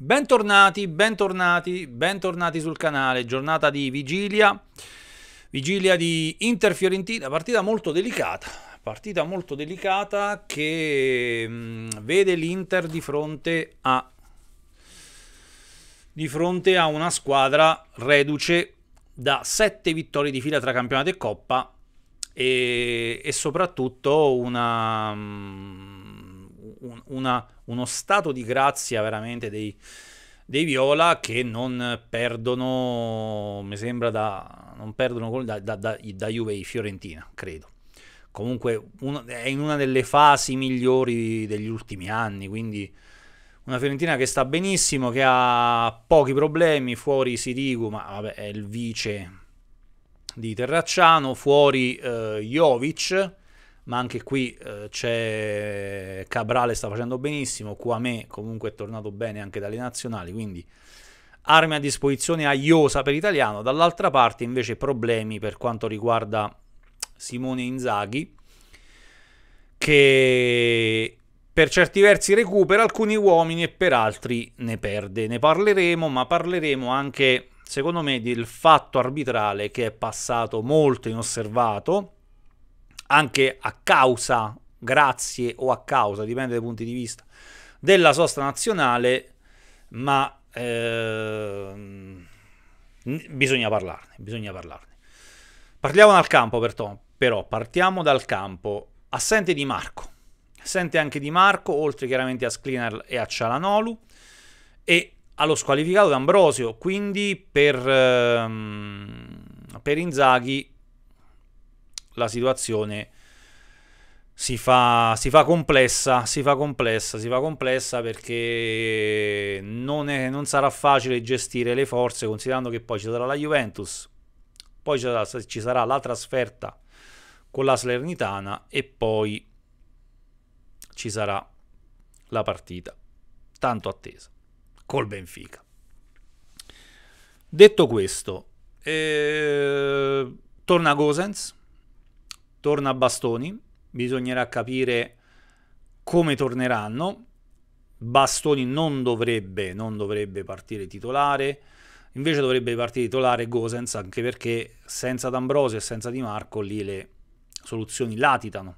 Bentornati, bentornati, bentornati sul canale, giornata di vigilia, vigilia di Inter-Fiorentina, partita molto delicata, partita molto delicata che mh, mm, vede l'Inter di fronte a di fronte a una squadra reduce da sette vittorie di fila tra campionato e coppa e, e soprattutto una mh, mm, un, una, uno stato di grazia veramente dei, dei Viola che non perdono, mi sembra, da, non perdono da, da, da, da Juve Fiorentina, credo. Comunque uno, è in una delle fasi migliori degli ultimi anni, quindi una Fiorentina che sta benissimo, che ha pochi problemi, fuori Sirigu, ma vabbè, è il vice di Terracciano, fuori eh, Jovic, ma anche qui eh, c'è Cabrale sta facendo benissimo, Kouame comunque è tornato bene anche dalle nazionali, quindi armi a disposizione a per l'italiano, dall'altra parte invece problemi per quanto riguarda Simone Inzaghi che per certi versi recupera alcuni uomini e per altri ne perde. Ne parleremo, ma parleremo anche secondo me del fatto arbitrale che è passato molto inosservato anche a causa, grazie o a causa, dipende dai punti di vista, della sosta nazionale, ma eh, bisogna parlarne, bisogna parlarne. Parliamo dal campo però, però partiamo dal campo. Assente Di Marco, assente anche Di Marco, oltre chiaramente a Skliner e a Cialanolu, e allo squalificato D'Ambrosio, quindi per, ehm, per Inzaghi la situazione si fa, si fa, complessa, si fa complessa, si fa complessa perché non, è, non, sarà facile gestire le forze considerando che poi ci sarà la Juventus, poi ci sarà, ci sarà la trasferta con la Salernitana e poi ci sarà la partita tanto attesa col Benfica. Detto questo, eh, torna Gosens torna a bastoni, bisognerà capire come torneranno. Bastoni non dovrebbe, non dovrebbe partire titolare, invece dovrebbe partire titolare Gosens anche perché senza D'Ambrosio e senza Di Marco lì le soluzioni latitano.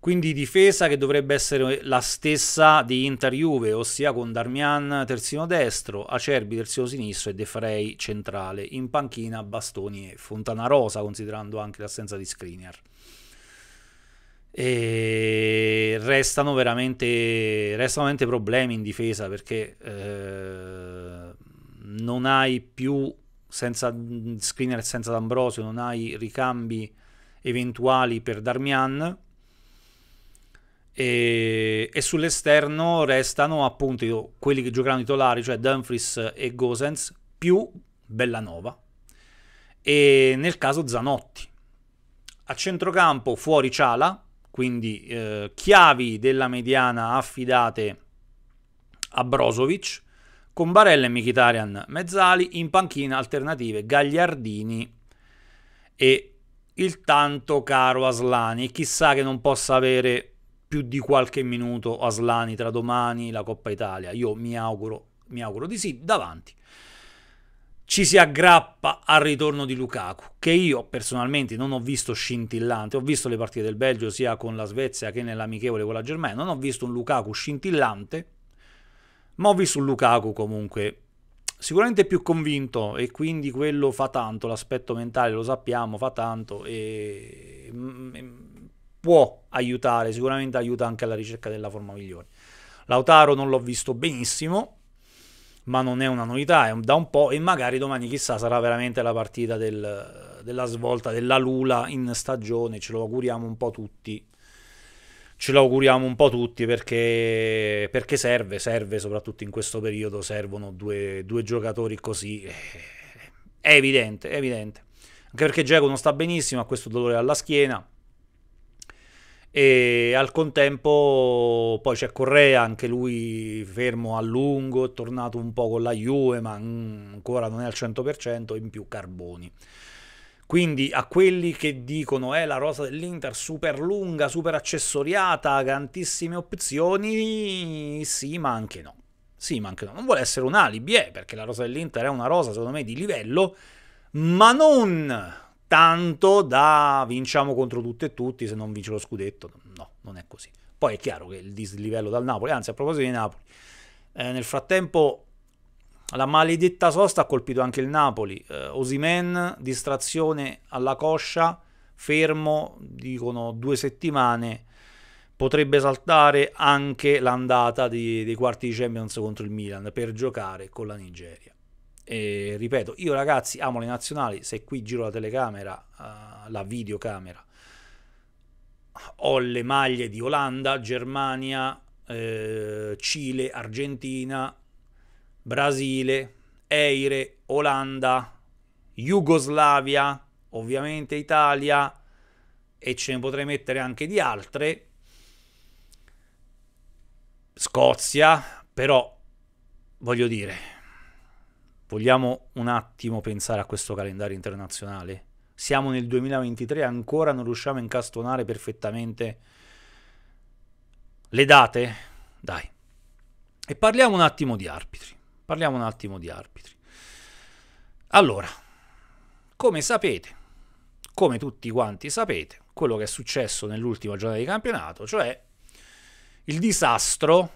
Quindi difesa che dovrebbe essere la stessa di Inter-Juve, ossia con Darmian terzino destro, Acerbi terzino sinistro e De Frey centrale. In panchina Bastoni e Fontanarosa, considerando anche l'assenza di Skriniar. E restano veramente, restano veramente problemi in difesa perché eh, non hai più, senza Skriniar e senza D'Ambrosio, non hai ricambi eventuali per Darmian e, e, sull'esterno restano appunto quelli che giocheranno titolari, cioè Dumfries e Gosens, più Bellanova e nel caso Zanotti. A centrocampo fuori Ciala, quindi eh, chiavi della mediana affidate a Brozovic, con Barella e Mkhitaryan Mezzali, in panchina alternative Gagliardini e il tanto caro Aslani. Chissà che non possa avere più di qualche minuto Aslani tra domani la Coppa Italia. Io mi auguro, mi auguro di sì, davanti. Ci si aggrappa al ritorno di Lukaku, che io personalmente non ho visto scintillante. Ho visto le partite del Belgio sia con la Svezia che nell'amichevole con la Germania. Non ho visto un Lukaku scintillante, ma ho visto un Lukaku comunque sicuramente più convinto e quindi quello fa tanto, l'aspetto mentale lo sappiamo, fa tanto e mm, mm, può aiutare, sicuramente aiuta anche alla ricerca della forma migliore. Lautaro non l'ho visto benissimo, ma non è una novità, è da un po' e magari domani chissà sarà veramente la partita del, della svolta della Lula in stagione, ce lo auguriamo un po' tutti. Ce lo auguriamo un po' tutti perché, perché serve, serve soprattutto in questo periodo, servono due, due giocatori così. Eh, è evidente, è evidente. Anche perché Giacomo non sta benissimo, ha questo dolore alla schiena e al contempo poi c'è Correa, anche lui fermo a lungo, è tornato un po' con la Juve, ma mm, ancora non è al 100%, in più Carboni. Quindi a quelli che dicono è eh, la rosa dell'Inter super lunga, super accessoriata, tantissime opzioni, sì ma anche no. Sì ma anche no. Non vuole essere un alibi, eh, perché la rosa dell'Inter è una rosa secondo me di livello, ma non tanto da vinciamo contro tutte e tutti, se non vince lo scudetto, no, non è così. Poi è chiaro che il dislivello dal Napoli, anzi a proposito di Napoli, eh, nel frattempo la maledetta sosta ha colpito anche il Napoli, eh, Osimen, distrazione alla coscia, fermo, dicono due settimane, potrebbe saltare anche l'andata di, dei quarti di Champions contro il Milan per giocare con la Nigeria. E, ripeto, io ragazzi amo le nazionali, se qui giro la telecamera, uh, la videocamera, ho le maglie di Olanda, Germania, eh, Cile, Argentina, Brasile, Eire, Olanda, Jugoslavia, ovviamente Italia e ce ne potrei mettere anche di altre. Scozia, però voglio dire Vogliamo un attimo pensare a questo calendario internazionale? Siamo nel 2023, e ancora non riusciamo a incastonare perfettamente le date? Dai. E parliamo un attimo di arbitri. Parliamo un attimo di arbitri. Allora, come sapete, come tutti quanti sapete, quello che è successo nell'ultima giornata di campionato, cioè il disastro,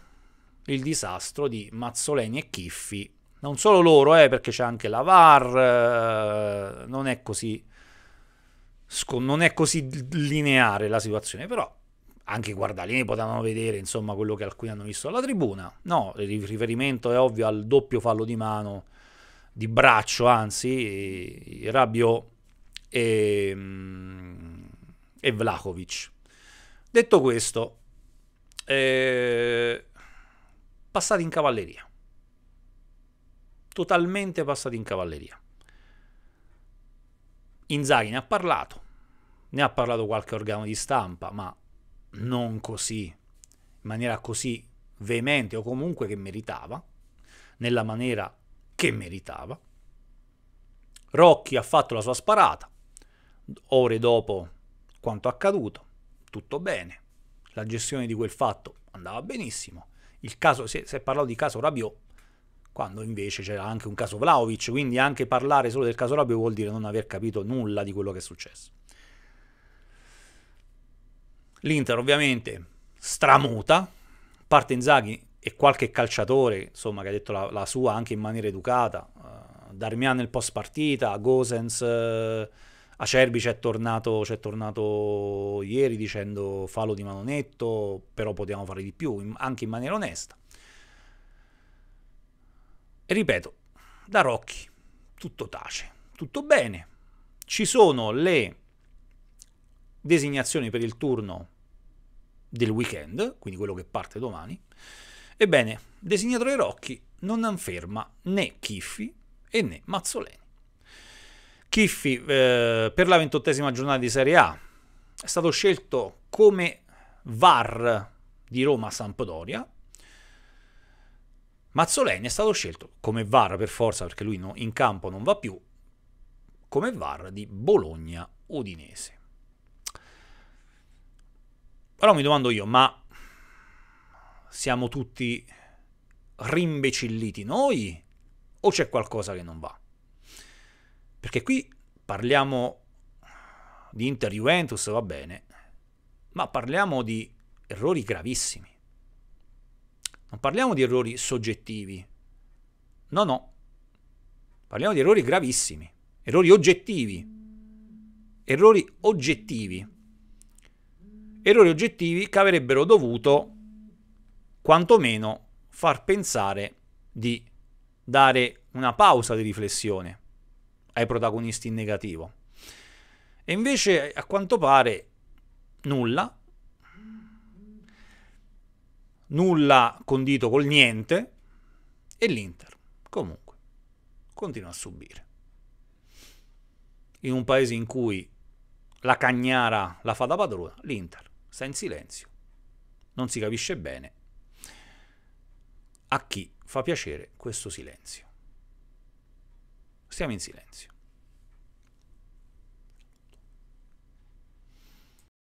il disastro di Mazzoleni e Chiffi non solo loro, eh, perché c'è anche la VAR, eh, non è così non è così lineare la situazione, però anche i guardalini potevano vedere insomma quello che alcuni hanno visto alla tribuna. No, il riferimento è ovvio al doppio fallo di mano, di braccio, anzi, Rabio e, e Vlahovic. Detto questo, eh, passati in cavalleria totalmente passati in cavalleria. Inzaghi ne ha parlato, ne ha parlato qualche organo di stampa, ma non così, in maniera così veemente o comunque che meritava, nella maniera che meritava. Rocchi ha fatto la sua sparata, ore dopo quanto accaduto, tutto bene, la gestione di quel fatto andava benissimo, il caso, si è, si è parlato di caso Rabiot, quando invece c'era anche un caso Vlaovic, quindi anche parlare solo del caso Rabio vuol dire non aver capito nulla di quello che è successo. L'Inter ovviamente stramuta, parte Inzaghi e qualche calciatore, insomma, che ha detto la, la sua anche in maniera educata, uh, Darmian nel post partita, Gosens, uh, Acerbi c'è tornato, c'è tornato ieri dicendo fallo di Manonetto, però potevamo fare di più, in, anche in maniera onesta. E ripeto, da Rocchi tutto tace, tutto bene. Ci sono le designazioni per il turno del weekend, quindi quello che parte domani. Ebbene, designato dai Rocchi non ferma né Chiffi e né Mazzoleni. Chiffi eh, per la ventottesima giornata di Serie A è stato scelto come VAR di Roma Sampdoria Mazzoleni è stato scelto come VAR per forza, perché lui no, in campo non va più, come VAR di Bologna-Udinese. Allora mi domando io, ma siamo tutti rimbecilliti noi o c'è qualcosa che non va? Perché qui parliamo di Inter-Juventus, va bene, ma parliamo di errori gravissimi. Non parliamo di errori soggettivi. No, no. Parliamo di errori gravissimi, errori oggettivi. Errori oggettivi. Errori oggettivi che avrebbero dovuto quantomeno far pensare di dare una pausa di riflessione ai protagonisti in negativo. E invece, a quanto pare, nulla, nulla condito col niente, e l'Inter comunque continua a subire. In un paese in cui la cagnara la fa da padrona, l'Inter sta in silenzio, non si capisce bene a chi fa piacere questo silenzio. Stiamo in silenzio.